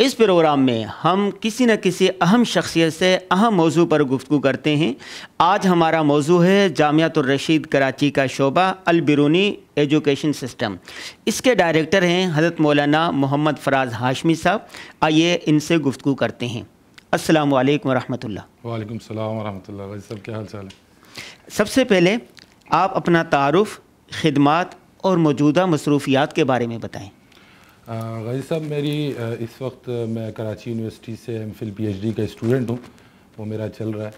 इस प्रोग्राम में हम किसी न किसी अहम शख्सियत से अहम मौजू पर गुफ्तु करते हैं आज हमारा मौजू है जामियातरशीद कराची का शोबा अलबरूनी एजुकेशन सिस्टम इसके डायरेक्टर हैं हज़रत मौलाना मोहम्मद फ़राज़ हाशमी साहब आइए इनसे गुफ्तु करते हैं अस्सलाम वालेकुम वरहमतुल्लाह वालेकुम सलाम साहब क्या हाल चाल है सबसे पहले आप अपना तारफ़ खदमात और मौजूदा मसरूफियात के बारे में बताएँ गाजी साहब मेरी इस वक्त मैं कराची यूनिवर्सिटी से एम फिल पी का स्टूडेंट हूँ वो मेरा चल रहा है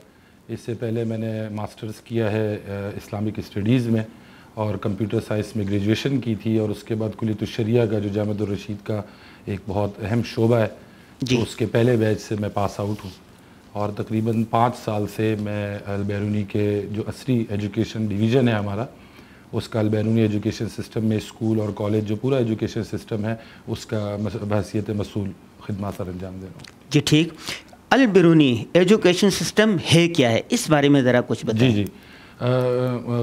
इससे पहले मैंने मास्टर्स किया है इस्लामिक स्टडीज़ में और कंप्यूटर साइंस में ग्रेजुएशन की थी और उसके बाद कुलीतुशरिया तो का जो रशीद का एक बहुत अहम शोबा है तो उसके पहले बैच से मैं पास आउट हूँ और तकरीबन पाँच साल से मैं अलबैरूनी के जो असरी एजुकेशन डिवीज़न है हमारा उसका अलबैरूनी एजुकेशन सिस्टम में स्कूल और कॉलेज जो पूरा एजुकेशन सिस्टम है उसका बहसीत मसूल खदमा सर अंजाम दे रहा हूँ जी ठीक अलबरूनी एजुकेशन सिस्टम है क्या है इस बारे में ज़रा कुछ बताएं जी जी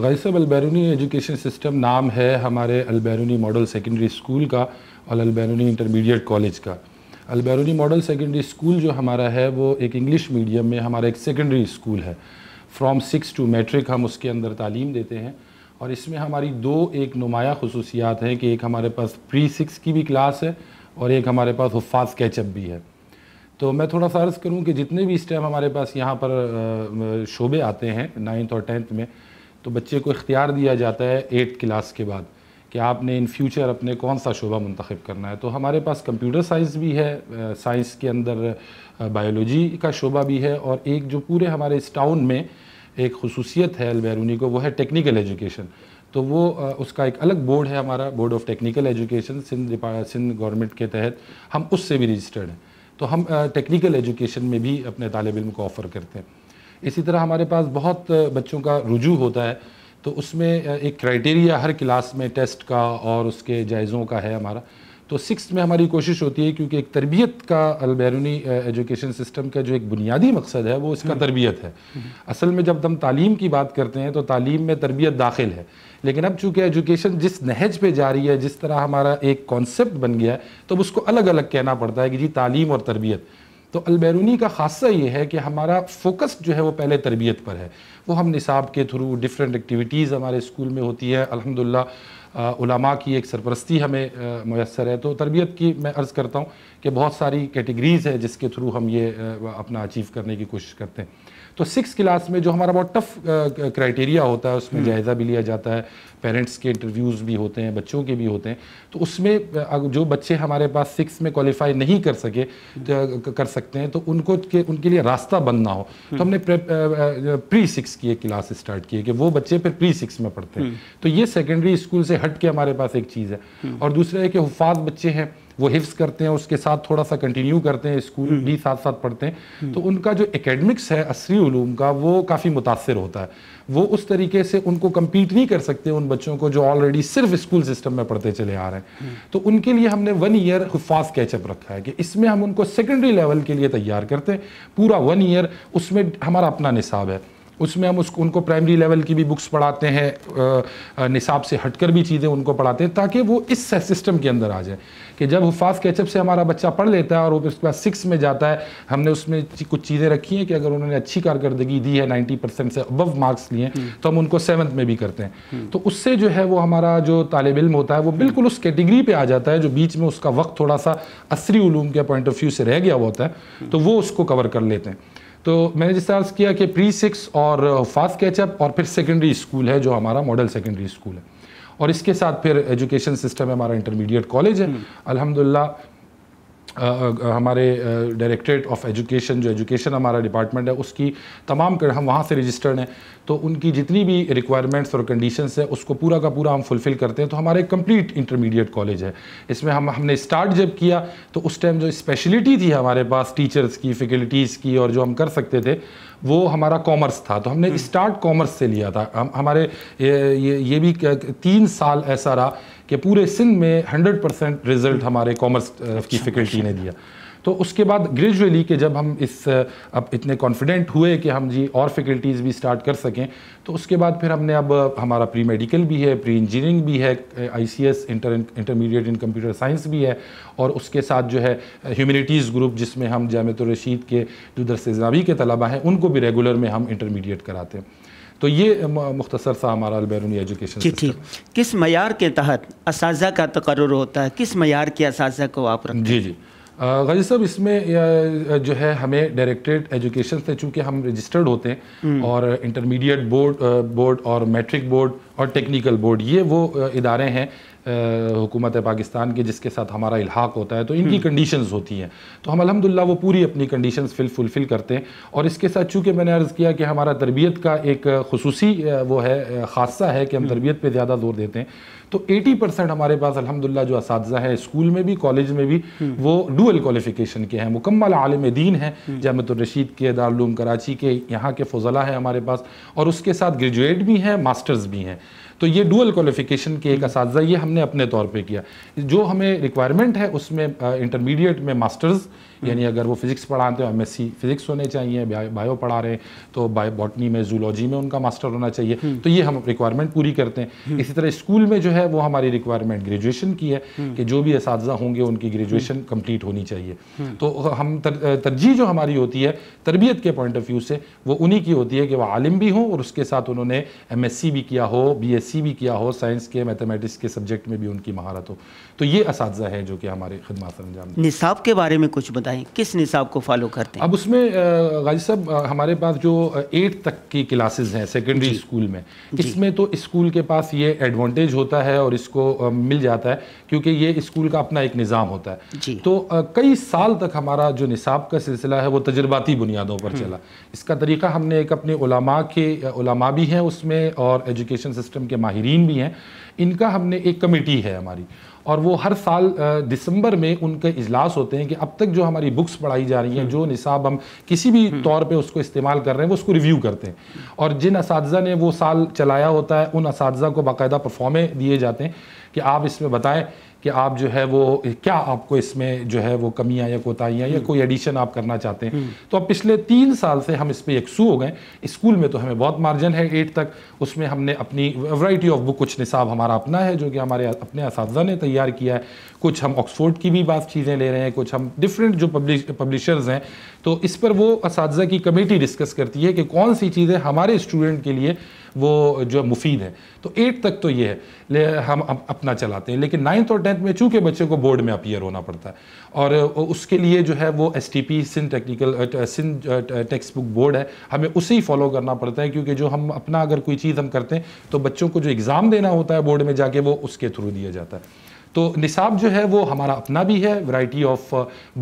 गैसब अलबैरूनी एजुकेशन सिस्टम नाम है हमारे अलबैरूनी मॉडल सेकेंडरी स्कूल का और अलबैरूनी इंटरमीडिएट कॉलेज का अलबैरूनी मॉडल सेकेंडरी स्कूल जो हमारा है वो एक इंग्लिश मीडियम में हमारा एक सेकेंडरी स्कूल है फ्राम सिक्स टू मेट्रिक हम उसके अंदर तालीम देते हैं और इसमें हमारी दो एक नुमाया खसूसियात हैं कि एक हमारे पास प्री सिक्स की भी क्लास है और एक हमारे पास हफाज कैचअप भी है तो मैं थोड़ा सा अर्ज़ करूँ कि जितने भी इस टाइम हमारे पास यहाँ पर शोबे आते हैं नाइन्थ और टेंथ में तो बच्चे को इख्तियार दिया जाता है एट्थ क्लास के बाद कि आपने इन फ्यूचर अपने कौन सा शोबा मंतखब करना है तो हमारे पास कंप्यूटर साइंस भी है साइंस के अंदर बायोलॉजी का शोबा भी है और एक जो पूरे हमारे इस टाउन में एक खसूसियत है अलबैरूनी को वो है टेक्निकल एजुकेशन तो वो उसका एक अलग बोर्ड है हमारा board of technical education Sindh Sindh government के तहत हम उससे भी रजिस्टर्ड हैं तो हम टेक्निकल एजुकेशन में भी अपने तालब इम को ऑफ़र करते हैं इसी तरह हमारे पास बहुत बच्चों का रुजू होता है तो उसमें एक क्राइटेरिया हर क्लास में टेस्ट का और उसके जायज़ों का है हमारा तो सिक्स में हमारी कोशिश होती है क्योंकि एक तरबियत का अलबैरूनी एजुकेशन सिस्टम का जो एक बुनियादी मकसद है वो इसका हम्म। तरबियत है हम्म। असल में जब हम तालीम की बात करते हैं तो तालीम में तरबियत दाखिल है लेकिन अब चूँकि एजुकेशन जिस नहज पे जा रही है जिस तरह हमारा एक कॉन्सेप्ट बन गया है तो उसको अलग अलग कहना पड़ता है कि जी तालीम और तरबियत तो अलबैरूनी का खासा ये है कि हमारा फोकस जो है वो पहले तरबियत पर है वो हम निसाब के थ्रू डिफरेंट एक्टिविटीज़ हमारे स्कूल में होती है अलहमदिल्ला उलमा की एक सरपरस्ती हमें मैसर है तो तरबियत की मैं अर्ज़ करता हूँ कि बहुत सारी कैटेगरीज़ है जिसके थ्रू हम ये अपना अचीव करने की कोशिश करते हैं तो सिक्स क्लास में जो हमारा बहुत टफ क्राइटेरिया होता है उसमें हम्म। जायज़ा भी लिया जाता है पेरेंट्स के इंटरव्यूज़ भी होते हैं बच्चों के भी होते हैं तो उसमें जो बच्चे हमारे पास सिक्स में क्वालिफाई नहीं कर सके तो कर सकते हैं तो उनको के उनके लिए रास्ता बनना हो हम्म। तो हमने प्री सिक्स की एक क्लास स्टार्ट की है कि वो बच्चे फिर प्री सिक्स में पढ़ते हैं हम्म। तो ये सेकेंडरी स्कूल से हट के हमारे पास एक चीज़ है और दूसरा है कि हफाज बच्चे हैं वो हिफ्स करते हैं उसके साथ थोड़ा सा कंटिन्यू करते हैं स्कूल हम्म। भी साथ साथ पढ़ते हैं हम्म। तो उनका जो एकेडमिक्स है असरी ूम का वो काफ़ी मुतासर होता है वो उस तरीके से उनको कम्पीट नहीं कर सकते उन बच्चों को जो ऑलरेडी सिर्फ स्कूल सिस्टम में पढ़ते चले आ रहे हैं हम्म। तो उनके लिए हमने वन ईयर हफाज कैचअप रखा है कि इसमें हम उनको सेकेंडरी लेवल के लिए तैयार करते हैं पूरा वन ईयर उसमें हमारा अपना निसाब है उसमें हम उसको उनको प्राइमरी लेवल की भी बुक्स पढ़ाते हैं निसाब से हटकर भी चीज़ें उनको पढ़ाते हैं ताकि वो इस सिस्टम के अंदर आ जाए कि जब हफाज कैचअप से हमारा बच्चा पढ़ लेता है और वो उसके बाद सिक्स में जाता है हमने उसमें कुछ चीज़ें रखी हैं कि अगर उन्होंने अच्छी कारकर्दगी दी है नाइन्टी परसेंट से अबव मार्क्स लिए हम्म। तो हम उनको सेवन्थ में भी करते हैं हम्म। तो उससे जो है वो हमारा जो तालब इम होता है वो बिल्कुल उस कैटेगरी पर आ जाता है जो बीच में उसका वक्त थोड़ा सा असरी के पॉइंट ऑफ व्यू से रह गया होता है हम्म। तो वो उसको कवर कर लेते हैं तो मैंने जिस तरह किया कि प्री सिक्स और फास्ट कैचअप और फिर सेकेंडरी स्कूल है जो हमारा मॉडल सेकेंडरी स्कूल है और इसके साथ फिर एजुकेशन सिस्टम है हमारा इंटरमीडिएट कॉलेज है अल्हम्दुलिल्लाह हमारे डायरेक्टरेट ऑफ एजुकेशन जो एजुकेशन हमारा डिपार्टमेंट है उसकी तमाम कर, हम वहाँ से रजिस्टर्ड हैं तो उनकी जितनी भी रिक्वायरमेंट्स और कंडीशंस है उसको पूरा का पूरा हम फुलफ़िल करते हैं तो हमारा एक कम्प्लीट इंटरमीडिएट कॉलेज है इसमें हम हमने स्टार्ट जब किया तो उस टाइम जो स्पेशलिटी थी हमारे पास टीचर्स की फैकल्टीज़ की और जो हम कर सकते थे वो हमारा कॉमर्स था तो हमने स्टार्ट हम्म। कॉमर्स से लिया था हम हमारे ये ये, ये भी तीन साल ऐसा रहा कि पूरे सिंध में 100 परसेंट रिजल्ट हमारे कॉमर्स की फैकल्टी अच्छा, अच्छा। ने दिया तो उसके बाद ग्रेजुअली कि जब हम इस अब इतने कॉन्फिडेंट हुए कि हम जी और फैकल्टीज़ भी स्टार्ट कर सकें तो उसके बाद फिर हमने अब हमारा प्री मेडिकल भी है प्री इंजीनियरिंग भी है ICS inter intermediate in computer science भी है और उसके साथ जो है ह्यूमनिटीज़ ग्रुप जिसमें हम जामतुलरशीद के जो दरस जनाबी के तलबा हैं उनको भी रेगुलर में हम इंटरमीडिएट कराते हैं तो ये मुख्तसर सा हमारा बैरूनी एजुकेशन जी ठीक किस मैार के तहत इस का तकर होता है किस मैार के इस को आप रखें जी जी गाजी साहब इसमें जो है हमें डायरेक्टेड एजुकेशन से चूंकि हम रजिस्टर्ड होते हैं हम्म। और इंटरमीडिएट बोर्ड बोर्ड और मैट्रिक बोर्ड और टेक्निकल बोर्ड ये वो इदारे हैं हुकूमत पाकिस्तान के जिसके साथ हमारा इलाहाक होता है तो इनकी कंडीशंस हम्म। होती हैं तो हम अलहमदिल्ला वो पूरी अपनी कंडीशंस फिल फुलफ़िल करते हैं और इसके साथ चूँकि मैंने अर्ज़ किया कि हमारा तरबियत का एक खसूसी वो है खासा है कि हम हम्म। तरबियत पर ज़्यादा जोर देते हैं तो 80 परसेंट हमारे पास अलहमदिल्ला जो इस है स्कूल में भी कॉलेज में भी वो डुअल क्वालिफिकेशन के हैं मुकम्मल आलम दीन है जामतरशीद के दारूम कराची के यहाँ के फजला है हमारे पास और उसके साथ ग्रेजुएट भी हैं मास्टर्स भी हैं तो ये डुअल क्वालिफिकेशन के एक ये हमने अपने तौर पे किया जो हमें रिक्वायरमेंट है उसमें इंटरमीडिएट में मास्टर्स यानी अगर वो फिजिक्स पढ़ाते हैं एम फिजिक्स होने चाहिए बायो पढ़ा रहे हैं तो बायो बॉटनी में जूलॉजी में उनका मास्टर होना चाहिए हम्म। तो ये हम रिक्वायरमेंट पूरी करते हैं हम्म। इसी तरह स्कूल में जो है वो हमारी रिक्वायरमेंट ग्रेजुएशन की है हम्म। कि जो भी इस होंगे उनकी ग्रेजुएशन कम्प्लीट होनी चाहिए तो हम तरजीह जो हमारी होती है तरबियत के पॉइंट ऑफ व्यू से वो उन्हीं की होती है कि वह आलिम भी हों और उसके साथ उन्होंने एम भी किया हो बी भी किया हो साइंस के मैथमेटिक्स के सब्जेक्ट में भी उनकी महारत हो तो ये इस हैं जो कि हमारे खदमात अंजाम निसाब के बारे में कुछ बता बताएं किस निसाब को फॉलो करते हैं अब उसमें गाजी साहब हमारे पास जो एट तक की क्लासेस हैं सेकेंडरी स्कूल में इसमें तो स्कूल के पास ये एडवांटेज होता है और इसको मिल जाता है क्योंकि ये स्कूल का अपना एक निज़ाम होता है तो कई साल तक हमारा जो निसाब का सिलसिला है वो तजर्बाती बुनियादों पर हम्म। चला इसका तरीका हमने एक अपने उलमा के उलमा भी हैं उसमें और एजुकेशन सिस्टम के माहरीन भी हैं इनका हमने एक कमेटी है हमारी और वो हर साल दिसंबर में उनके इजलास होते हैं कि अब तक जो हमारी बुक्स पढ़ाई जा रही हैं हम्म। जो निसाब हम किसी भी हम्म। तौर पे उसको इस्तेमाल कर रहे हैं वो उसको रिव्यू करते हैं और जिन इस ने वो साल चलाया होता है उन इस को बाकायदा परफॉर्मे दिए जाते हैं कि आप इसमें बताएं कि आप जो है वो क्या आपको इसमें जो है वो कमियां या कोताहियाँ या हम्म। कोई एडिशन आप करना चाहते हैं हम्म। तो अब पिछले तीन साल से हम इस पर यकसू हो गए स्कूल में तो हमें बहुत मार्जिन है एट तक उसमें हमने अपनी वैरायटी ऑफ बुक कुछ निसाब हमारा अपना है जो कि हमारे अपने इस ने तैयार किया है कुछ हम ऑक्सफोर्ड की भी बात चीज़ें ले रहे हैं कुछ हम डिफरेंट जो पब्लिश पब्लिशर्स हैं तो इस पर वो इस की कमेटी डिस्कस करती है कि कौन सी चीज़ें हमारे स्टूडेंट के लिए वो जो मुफीद है तो एट तक तो ये है हम अपना चलाते हैं लेकिन नाइन्थ और टेंथ में चूँकि बच्चे को बोर्ड में अपियर होना पड़ता है और उसके लिए जो है वो S T P Sindh technical Sindh textbook board है हमें उसे ही फॉलो करना पड़ता है क्योंकि जो हम अपना अगर कोई चीज़ हम करते हैं तो बच्चों को जो एग्ज़ाम देना होता है बोर्ड में जाके वो उसके थ्रू दिया जाता है तो निसाब जो है वो हमारा अपना भी है वैरायटी ऑफ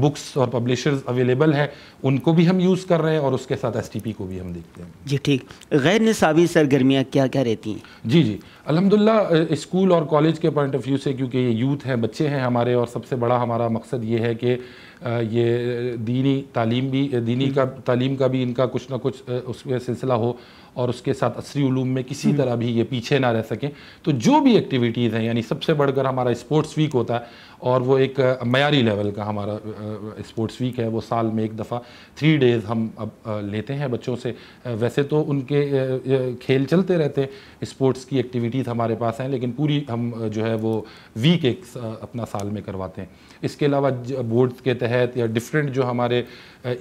बुक्स और पब्लिशर्स अवेलेबल हैं उनको भी हम यूज़ कर रहे हैं और उसके साथ एस को भी हम देखते हैं जी ठीक गैर निसाबी सरगर्मियाँ क्या क्या रहती हैं जी जी अलहमदिल्ला स्कूल और कॉलेज के पॉइंट ऑफ व्यू से क्योंकि ये यूथ हैं बच्चे हैं हमारे और सबसे बड़ा हमारा मकसद ये है कि ये दीनी तालीम भी दीनी हम्म। का तालीम का भी इनका कुछ ना कुछ उसमें सिलसिला हो और उसके साथ असरी ूम में किसी हम्म। तरह भी ये पीछे ना रह सकें तो जो भी एक्टिविटीज़ हैं यानी सबसे बढ़कर हमारा स्पोर्ट्स वीक होता है और वो एक मैारी लेवल का हमारा स्पोर्ट्स वीक है वो साल में एक दफ़ा थ्री डेज़ हम अब लेते हैं बच्चों से वैसे तो उनके खेल चलते रहते हैं स्पोर्ट्स की एक्टिविटीज़ हमारे पास हैं लेकिन पूरी हम जो है वो वीक एक अपना साल में करवाते हैं इसके अलावा बोर्ड्स के तहत या डिफरेंट जो हमारे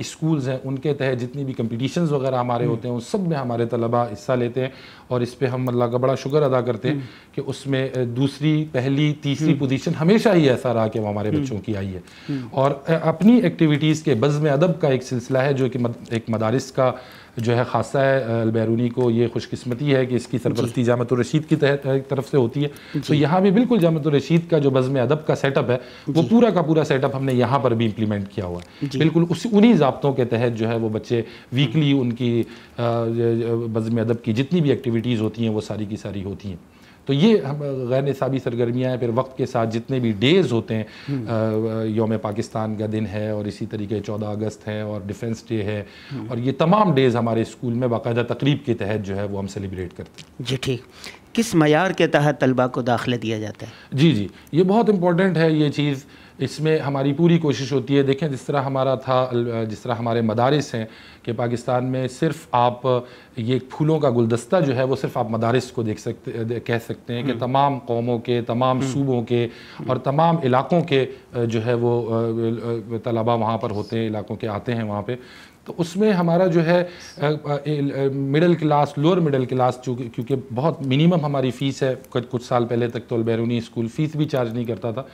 स्कूल्स हैं उनके तहत जितनी भी कम्पटिशन वगैरह हमारे हम्म। होते हैं उन सब में हमारे तलबा हिस्सा लेते हैं और इस पर हम अल्लाह का बड़ा शुक्र अदा करते हैं हम्म। कि उसमें दूसरी पहली तीसरी पोजीशन हम्म। हमेशा ही ऐसा रहा कि वो हमारे बच्चों की आई है और अपनी एक्टिविटीज़ के बज़ में अदब का एक सिलसिला है जो कि मद, एक मदारस का जो है खासा अलबैरूनी को ये खुशकस्मती है कि इसकी सरपरस्ती जामत रशीद की तरफ से होती है तो यहाँ भी बिल्कुल जामत रशीद का जो बज़म अदब का सेटअप है वो पूरा का पूरा सेटअप हमने यहाँ पर भी इम्प्लीमेंट किया हुआ है बिल्कुल उस उन्हीं जबतों के तहत जो है वो बच्चे वीकली उनकी बज़म अदब की जितनी भी एक्टिविटीज़ होती हैं वो सारी की सारी होती हैं तो ये गैर निसाबी सरगर्मियाँ हैं फिर वक्त के साथ जितने भी डेज़ होते हैं योम हम्म। पाकिस्तान का दिन है और इसी तरीके चौदह अगस्त है और डिफेंस डे है हम्म। और ये तमाम डेज़ हमारे स्कूल में बाकायदा तकरीब के तहत जो है वो हम सेलिब्रेट करते हैं जी ठीक किस मैार के तहत तलबा को दाखिला दिया जाता है जी जी ये बहुत इंपॉर्टेंट है ये चीज़ इसमें हमारी पूरी कोशिश होती है देखें जिस तरह हमारा था जिस तरह हमारे मदारस हैं कि पाकिस्तान में सिर्फ आप ये फूलों का गुलदस्ता जो है वो सिर्फ आप मदारस को देख सकते कह सकते हैं कि हम्म। तमाम कौमों के तमाम हम्म। सूबों के और तमाम इलाकों के जो है वो तलबा वहाँ पर होते हैं इलाकों के आते हैं वहाँ पर तो उसमें हमारा जो है middle class lower middle class क्योंकि बहुत मिनिमम हमारी फ़ीस है कुछ साल पहले तक तो बैरूनी स्कूल फ़ीस भी चार्ज नहीं करता था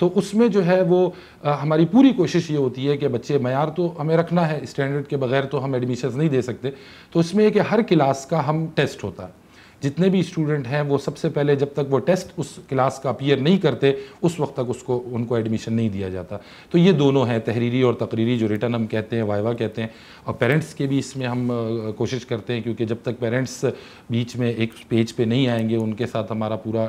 तो उसमें जो है वो आ, हमारी पूरी कोशिश ये होती है कि बच्चे मैार तो हमें रखना है स्टैंडर्ड के बगैर तो हम एडमिशन नहीं दे सकते तो यह कि हर क्लास का हम टेस्ट होता है जितने भी स्टूडेंट हैं वो सबसे पहले जब तक वो टेस्ट उस क्लास का अपीयर नहीं करते उस वक्त तक उसको उनको एडमिशन नहीं दिया जाता तो ये दोनों हैं तहरीरी और तकरीरी जो रिटर्न हम कहते हैं वाइवा कहते हैं और पेरेंट्स के भी इसमें हम कोशिश करते हैं क्योंकि जब तक पेरेंट्स बीच में एक पेज पे नहीं आएंगे उनके साथ हमारा पूरा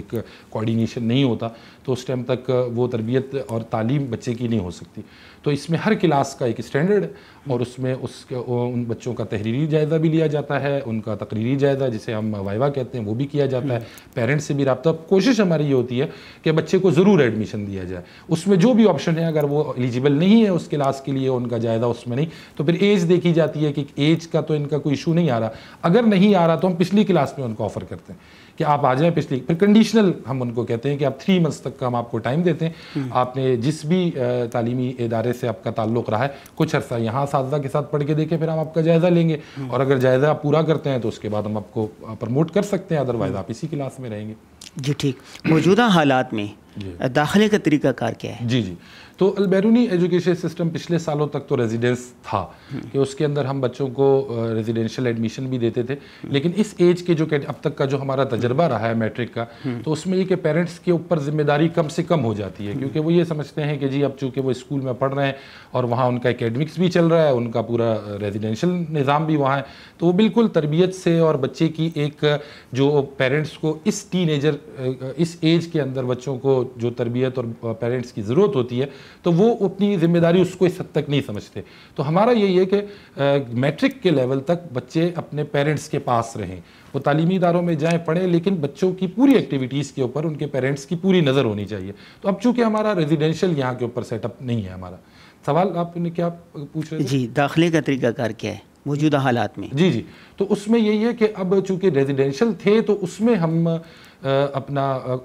एक कोऑर्डिनेशन नहीं होता तो उस टाइम तक वो तरबियत और तालीम बच्चे की नहीं हो सकती तो इसमें हर क्लास का एक स्टैंडर्ड और उसमें उसके उन बच्चों का तहरीरी जायज़ा भी लिया जाता है उनका तकरीरी जायज़ा जिसे हम वाइवा कहते हैं वो भी किया जाता है हम्म। पेरेंट्स से भी रबता कोशिश हमारी ये होती है कि बच्चे को ज़रूर एडमिशन दिया जाए उसमें जो भी ऑप्शन है अगर वो एलिजिबल नहीं है उस क्लास के लिए उनका जायज़ा उसमें नहीं तो फिर एज देखी जाती है कि एज का तो इनका कोई इशू नहीं आ रहा अगर नहीं आ रहा तो हम पिछली क्लास में उनको ऑफ़र करते हैं कि आप आ जाएं पिछली फिर कंडीशनल हम उनको कहते हैं कि आप थ्री मंथ्स तक का हम आपको टाइम देते हैं हम्म। आपने जिस भी तालीमी इदारे से आपका ताल्लुक रहा है कुछ अर्सा यहाँ इस के साथ पढ़ के देखें फिर हम आपका जायज़ा लेंगे हम्म। और अगर जायज़ा आप पूरा करते हैं तो उसके बाद हम आपको प्रमोट कर सकते हैं अदरवाइज़ हम्म। आप इसी क्लास में रहेंगे जी ठीक मौजूदा हालात में दाखिले का तरीका कार क्या है जी जी तो अलबैरूनी एजुकेशन सिस्टम पिछले सालों तक तो रेजिडेंस था कि उसके अंदर हम बच्चों को रेजिडेंशियल एडमिशन भी देते थे लेकिन इस एज के जो अब तक का जो हमारा तजर्बा रहा है मैट्रिक का तो उसमें ये कि पेरेंट्स के ऊपर जिम्मेदारी कम से कम हो जाती है क्योंकि वो ये समझते हैं कि जी अब चूँकि वो स्कूल में पढ़ रहे हैं और वहाँ उनका एकेडमिक्स भी चल रहा है उनका पूरा रेजिडेंशियल निज़ाम भी वहाँ है तो वो बिल्कुल तरबियत से और बच्चे की एक जो पेरेंट्स को इस टीन इस एज के अंदर बच्चों को जो तरबियत और पेरेंट्स की ज़रूरत होती है तो वो अपनी जिम्मेदारी उसको इस हद तक नहीं समझते तो हमारा यही है कि मैट्रिक के लेवल तक बच्चे अपने पेरेंट्स के पास रहें वो तालीमी इदारों में जाएँ पढ़ें लेकिन बच्चों की पूरी एक्टिविटीज़ के ऊपर उनके पेरेंट्स की पूरी नज़र होनी चाहिए तो अब चूँकि हमारा रेजिडेंशल यहाँ के ऊपर सेटअप नहीं है हमारा सवाल आपने क्या पूछ रहे जी दाखिले का तरीकाकार क्या है मौजूदा हालात में जी जी तो उसमें यही है कि अब चूंकि रेजिडेंशल थे तो उसमें हम अपना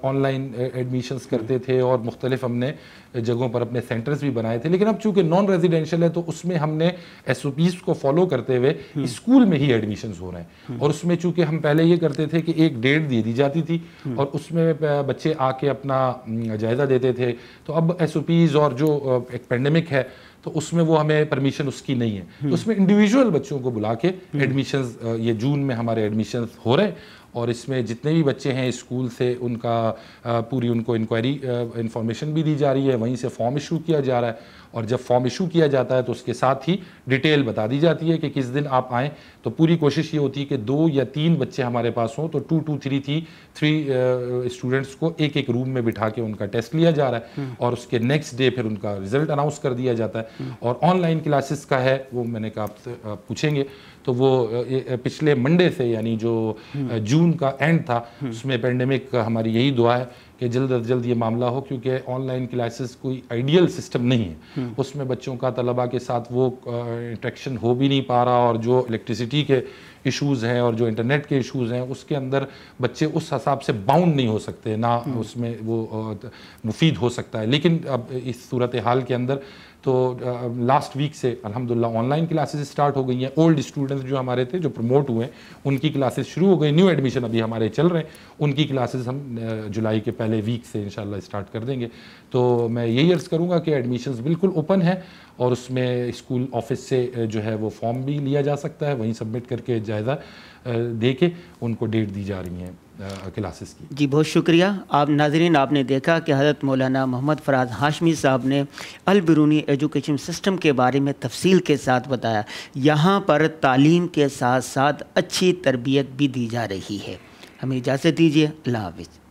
ऑनलाइन एडमिशन्स करते थे और मुख्तलिफ हमने जगहों पर अपने सेंटर्स भी बनाए थे लेकिन अब चूंकि नॉन रेजिडेंशियल है तो उसमें हमने एस ओ पीज को फॉलो करते हुए स्कूल हम्म। में ही एडमिशन हो रहे हैं हम्म। और उसमें चूंकि हम पहले ये करते थे कि एक डेट दे दी जाती थी हम्म। और उसमें बच्चे आके अपना जायज़ा देते थे तो अब एस ओ पीज और जो एक पेंडेमिक है तो उसमें वो हमें परमिशन उसकी नहीं है तो हम्म। उसमें इंडिविजुअल बच्चों को बुला के एडमिशन हम्म। ये जून में हमारे एडमिशन हो रहे और इसमें जितने भी बच्चे हैं स्कूल से उनका पूरी उनको इंक्वायरी इंफॉर्मेशन भी दी जा रही है वहीं से फॉर्म इशू किया जा रहा है और जब फॉर्म इशू किया जाता है तो उसके साथ ही डिटेल बता दी जाती है कि किस दिन आप आएँ तो पूरी कोशिश ये होती है कि दो या तीन बच्चे हमारे पास हों तो two two three three three students को एक एक रूम में बिठा के उनका टेस्ट लिया जा रहा है हम्म। और उसके नेक्स्ट डे फिर उनका रिजल्ट अनाउंस कर दिया जाता है हम्म। और ऑनलाइन क्लासेस का है वो मैंने कहा आप पूछेंगे तो वो uh, uh, पिछले मंडे से यानी जो जून हम्म। uh, का एंड था उसमें पेंडेमिक हमारी यही दुआ है कि जल्द अज जल्द ये मामला हो क्योंकि ऑनलाइन क्लासेस कोई आइडियल सिस्टम नहीं है हम्म। उसमें बच्चों का तलबा के साथ वो इंट्रैक्शन हो भी नहीं पा रहा और जो इलेक्ट्रिसिटी के इश्यूज़ हैं और जो इंटरनेट के इश्यूज़ हैं उसके अंदर बच्चे उस हिसाब से बाउंड नहीं हो सकते ना हम्म। उसमें वो मुफीद हो सकता है लेकिन अब इस सूरत हाल के अंदर तो लास्ट वीक से अल्हम्दुलिल्लाह ऑनलाइन क्लासेस स्टार्ट हो गई हैं ओल्ड स्टूडेंट्स जो हमारे थे जो प्रमोट हुए उनकी क्लासेस शुरू हो गई न्यू एडमिशन अभी हमारे चल रहे हैं उनकी क्लासेस हम जुलाई के पहले वीक से इन स्टार्ट कर देंगे तो मैं यही अर्ज़ करूँगा कि एडमिशन बिल्कुल ओपन है और उसमें स्कूल ऑफिस से जो है वो फॉर्म भी लिया जा सकता है वहीं सबमिट करके जायज़ा दे के उनको डेट दी जा रही हैं क्लासेस की जी बहुत शुक्रिया आप नाजरीन आपने देखा कि हज़रत मौलाना मोहम्मद फराज हाशमी साहब ने अलबरूनी एजुकेशन सिस्टम के बारे में तफसील के साथ बताया यहाँ पर तालीम के साथ साथ अच्छी तरबियत भी दी जा रही है हमें इजाज़त दीजिए अल्लाह हाफिज़